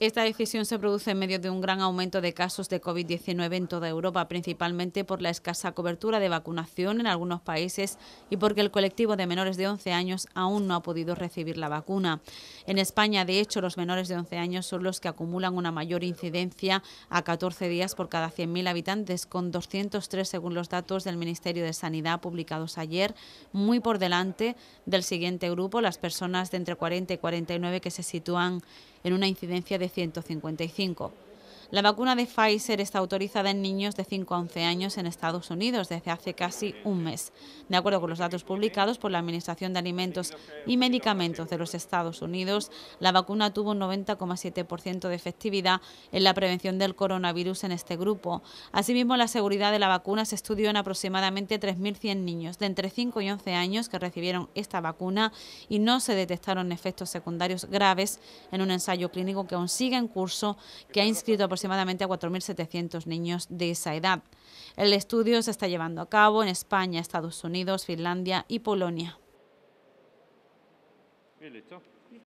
Esta decisión se produce en medio de un gran aumento de casos de COVID-19 en toda Europa, principalmente por la escasa cobertura de vacunación en algunos países y porque el colectivo de menores de 11 años aún no ha podido recibir la vacuna. En España, de hecho, los menores de 11 años son los que acumulan una mayor incidencia a 14 días por cada 100.000 habitantes, con 203 según los datos del Ministerio de Sanidad publicados ayer, muy por delante del siguiente grupo, las personas de entre 40 y 49 que se sitúan en una incidencia de 155. La vacuna de Pfizer está autorizada en niños de 5 a 11 años en Estados Unidos desde hace casi un mes. De acuerdo con los datos publicados por la Administración de Alimentos y Medicamentos de los Estados Unidos, la vacuna tuvo un 90,7% de efectividad en la prevención del coronavirus en este grupo. Asimismo, la seguridad de la vacuna se estudió en aproximadamente 3.100 niños de entre 5 y 11 años que recibieron esta vacuna y no se detectaron efectos secundarios graves en un ensayo clínico que aún sigue en curso, que ha inscrito aproximadamente a 4.700 niños de esa edad. El estudio se está llevando a cabo en España, Estados Unidos, Finlandia y Polonia.